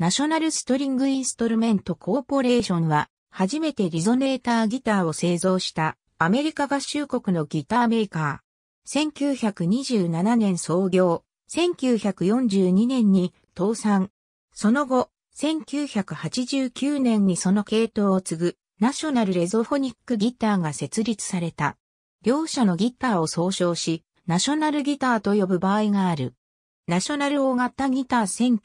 ナショナルストリングインストルメントコーポレーションは、初めてリゾネーターギターを製造したアメリカ合衆国のギターメーカー。1927年創業、1942年に倒産。その後、1989年にその系統を継ぐナショナルレゾフォニックギターが設立された。両者のギターを総称し、ナショナルギターと呼ぶ場合がある。ナショナル大型ギター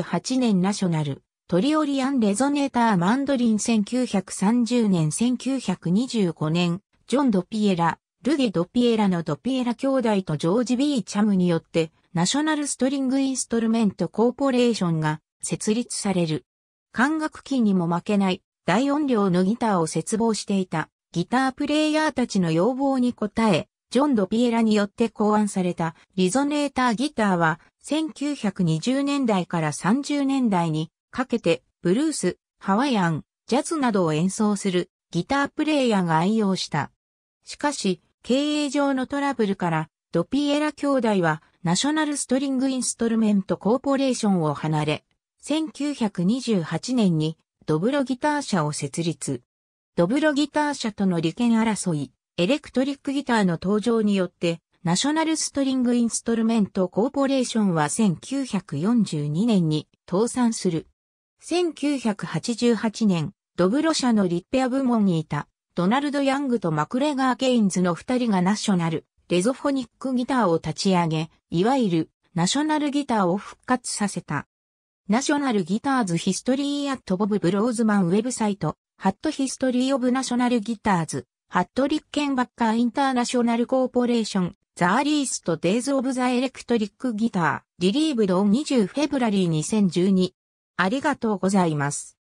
1928年ナショナル、トリオリアンレゾネーターマンドリン1930年1925年、ジョン・ドピエラ、ルディ・ドピエラのドピエラ兄弟とジョージ・ B・ チャムによって、ナショナルストリングインストルメントコーポレーションが設立される。管楽器にも負けない大音量のギターを切望していたギタープレイヤーたちの要望に応え、ジョン・ド・ピエラによって考案されたリゾネーターギターは1920年代から30年代にかけてブルース、ハワイアン、ジャズなどを演奏するギタープレイヤーが愛用した。しかし、経営上のトラブルからド・ピエラ兄弟はナショナルストリングインストルメントコーポレーションを離れ、1928年にドブロギター社を設立。ドブロギター社との利権争い、エレクトリックギターの登場によって、ナショナルストリングインストルメントコーポレーションは1942年に倒産する。1988年、ドブロ社のリッペア部門にいた、ドナルド・ヤングとマクレガー・ケインズの二人がナショナル、レゾフォニックギターを立ち上げ、いわゆるナショナルギターを復活させた。ナショナルギターズヒストリーアットボブ・ブローズマンウェブサイト、ハットヒストリーオブナショナルギターズ。ハットリッケンバッカーインターナショナルコーポレーション、ザーリーストデイズオブザエレクトリックギター、リリーブドン20フェブラリー2012。ありがとうございます。